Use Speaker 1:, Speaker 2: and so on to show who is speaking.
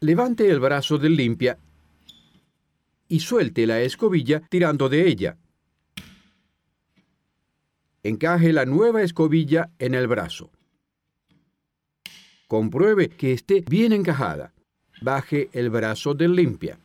Speaker 1: Levante el brazo del limpia y suelte la escobilla tirando de ella. Encaje la nueva escobilla en el brazo. Compruebe que esté bien encajada. Baje el brazo del limpia.